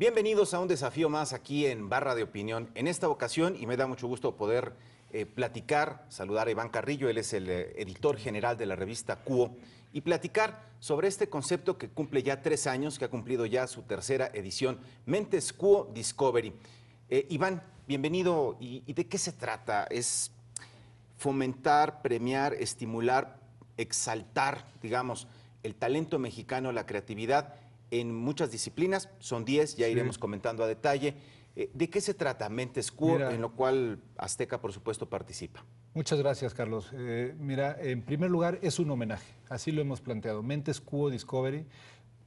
Bienvenidos a un desafío más aquí en Barra de Opinión. En esta ocasión, y me da mucho gusto poder eh, platicar, saludar a Iván Carrillo, él es el eh, editor general de la revista Cuo, y platicar sobre este concepto que cumple ya tres años, que ha cumplido ya su tercera edición, Mentes Cuo Discovery. Eh, Iván, bienvenido. ¿Y, ¿Y de qué se trata? Es fomentar, premiar, estimular, exaltar, digamos, el talento mexicano, la creatividad en muchas disciplinas, son 10, ya iremos comentando a detalle. Eh, ¿De qué se trata Mentes Cuo, en lo cual Azteca, por supuesto, participa? Muchas gracias, Carlos. Eh, mira, en primer lugar, es un homenaje, así lo hemos planteado. Mentes Cuo Discovery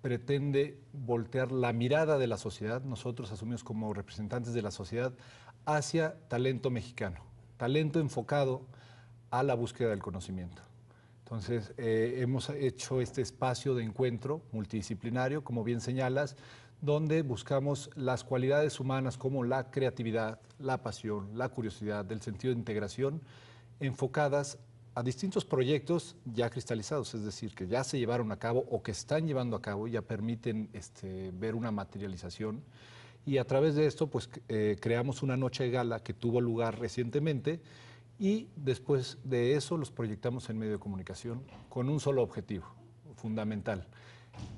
pretende voltear la mirada de la sociedad, nosotros asumimos como representantes de la sociedad, hacia talento mexicano, talento enfocado a la búsqueda del conocimiento. Entonces, eh, hemos hecho este espacio de encuentro multidisciplinario, como bien señalas, donde buscamos las cualidades humanas como la creatividad, la pasión, la curiosidad, el sentido de integración, enfocadas a distintos proyectos ya cristalizados, es decir, que ya se llevaron a cabo o que están llevando a cabo, ya permiten este, ver una materialización. Y a través de esto, pues eh, creamos una noche de gala que tuvo lugar recientemente y después de eso los proyectamos en medio de comunicación con un solo objetivo fundamental,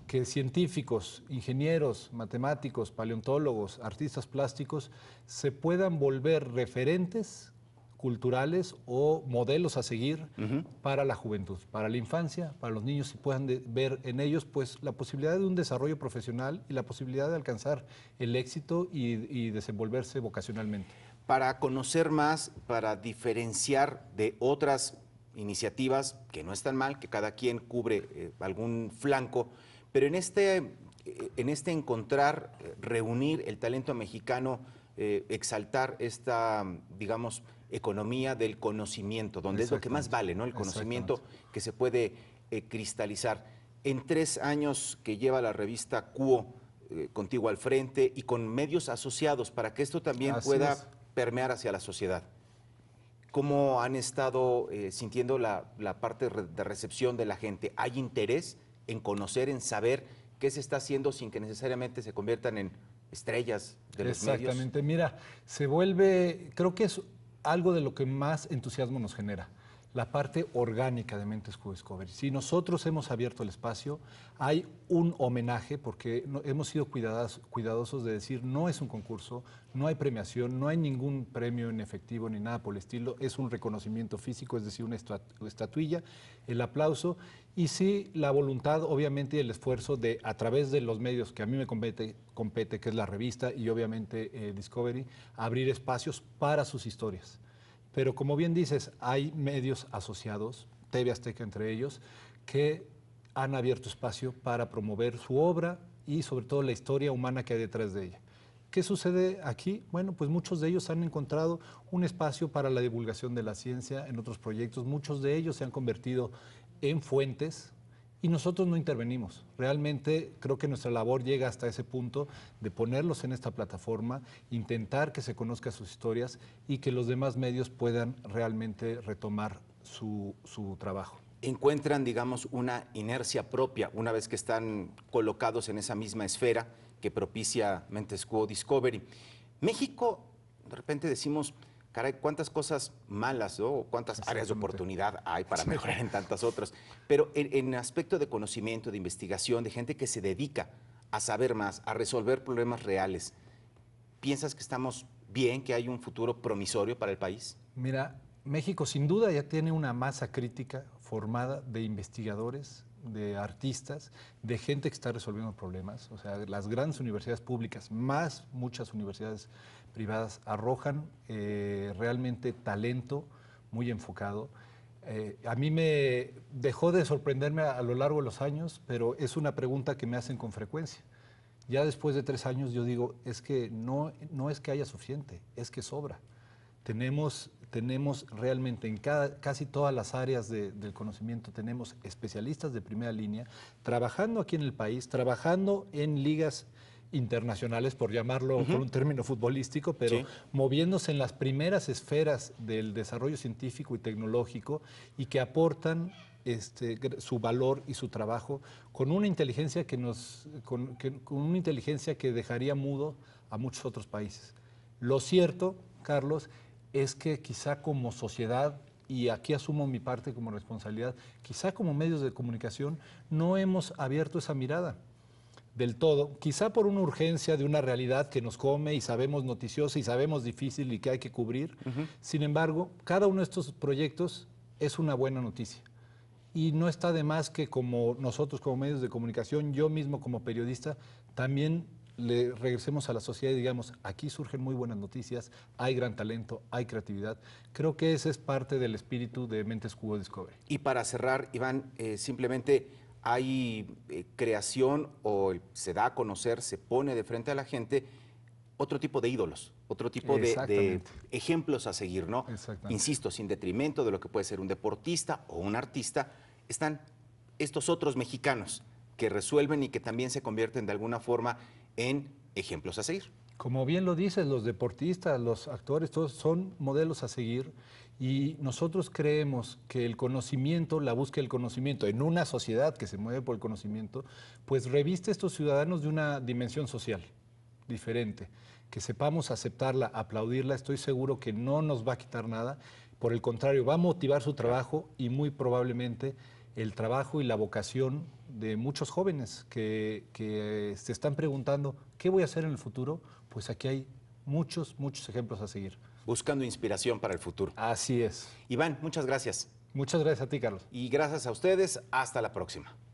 que científicos, ingenieros, matemáticos, paleontólogos, artistas plásticos se puedan volver referentes culturales o modelos a seguir para la juventud, para la infancia, para los niños y puedan ver en ellos pues la posibilidad de un desarrollo profesional y la posibilidad de alcanzar el éxito y desenvolverse vocacionalmente para conocer más, para diferenciar de otras iniciativas que no están mal, que cada quien cubre eh, algún flanco, pero en este, eh, en este encontrar, eh, reunir el talento mexicano, exaltar esta, digamos, economía del conocimiento, donde es lo que más vale, ¿no? El conocimiento que se puede cristalizar. En tres años que lleva la revista Cuo, contigo al frente y con medios asociados para que esto también pueda permear hacia la sociedad. ¿Cómo han estado eh, sintiendo la, la parte de recepción de la gente? ¿Hay interés en conocer, en saber qué se está haciendo sin que necesariamente se conviertan en estrellas de los medios? Exactamente, mira, se vuelve, creo que es algo de lo que más entusiasmo nos genera la parte orgánica de Mentes Discovery. Si nosotros hemos abierto el espacio, hay un homenaje porque hemos sido cuidadosos de decir no es un concurso, no hay premiación, no hay ningún premio en efectivo ni nada por el estilo, es un reconocimiento físico, es decir, una estatuilla, el aplauso y sí la voluntad, obviamente, y el esfuerzo de a través de los medios que a mí me compete, compete que es la revista y obviamente eh, Discovery, abrir espacios para sus historias pero como bien dices, hay medios asociados, TV Azteca entre ellos, que han abierto espacio para promover su obra y sobre todo la historia humana que hay detrás de ella. ¿Qué sucede aquí? Bueno, pues muchos de ellos han encontrado un espacio para la divulgación de la ciencia en otros proyectos. Muchos de ellos se han convertido en fuentes y nosotros no intervenimos. Realmente creo que nuestra labor llega hasta ese punto de ponerlos en esta plataforma, intentar que se conozcan sus historias y que los demás medios puedan realmente retomar su, su trabajo encuentran, digamos, una inercia propia una vez que están colocados en esa misma esfera que propicia Mentescuo Discovery. México, de repente decimos, caray, cuántas cosas malas o cuántas áreas de oportunidad hay para mejorar en tantas otras. Pero en, en aspecto de conocimiento, de investigación, de gente que se dedica a saber más, a resolver problemas reales, ¿piensas que estamos bien, que hay un futuro promisorio para el país? Mira, México sin duda ya tiene una masa crítica formada de investigadores de artistas, de gente que está resolviendo problemas. O sea, las grandes universidades públicas, más muchas universidades privadas, arrojan eh, realmente talento muy enfocado. Eh, a mí me dejó de sorprenderme a, lo largo de los años, pero es una pregunta que me hacen con frecuencia. Ya después de tres años yo digo, es que no, no es que haya suficiente, es que sobra. Tenemos tenemos realmente en cada, casi todas las áreas de, del conocimiento, tenemos especialistas de primera línea trabajando aquí en el país, trabajando en ligas internacionales, por llamarlo con un término futbolístico, pero moviéndose en las primeras esferas del desarrollo científico y tecnológico y que aportan este, su valor y su trabajo con una inteligencia que nos con, que, con una inteligencia que dejaría mudo a muchos otros países. Lo cierto, Carlos, es que quizá como sociedad, y aquí asumo mi parte como responsabilidad, quizá como medios de comunicación no hemos abierto esa mirada del todo, quizá por una urgencia de una realidad que nos come y sabemos noticiosa y sabemos difícil y que hay que cubrir. Sin embargo, cada uno de estos proyectos es una buena noticia. Y no está de más que como nosotros como medios de comunicación, yo mismo como periodista, también le regresemos a la sociedad y digamos, aquí surgen muy buenas noticias, hay gran talento, hay creatividad. Creo que ese es parte del espíritu de Mentes Cubo Discovery. Y para cerrar, Iván, eh, simplemente hay eh, creación o se da a conocer, se pone de frente a la gente otro tipo de ídolos, otro tipo de, de, ejemplos a seguir, ¿no? Insisto, sin detrimento de lo que puede ser un deportista o un artista, están estos otros mexicanos que resuelven y que también se convierten de alguna forma en ejemplos a seguir. Como bien lo dices, los deportistas, los actores, todos son modelos a seguir y nosotros creemos que el conocimiento, la búsqueda del conocimiento en una sociedad que se mueve por el conocimiento, pues reviste a estos ciudadanos de una dimensión social diferente, que sepamos aceptarla, aplaudirla, estoy seguro que no nos va a quitar nada, por el contrario, va a motivar su trabajo y muy probablemente el trabajo y la vocación de muchos jóvenes que, eh, se están preguntando, ¿qué voy a hacer en el futuro? Pues aquí hay muchos, muchos ejemplos a seguir. Buscando inspiración para el futuro. Así es. Iván, muchas gracias. Muchas gracias a ti, Carlos. Y gracias a ustedes. Hasta la próxima.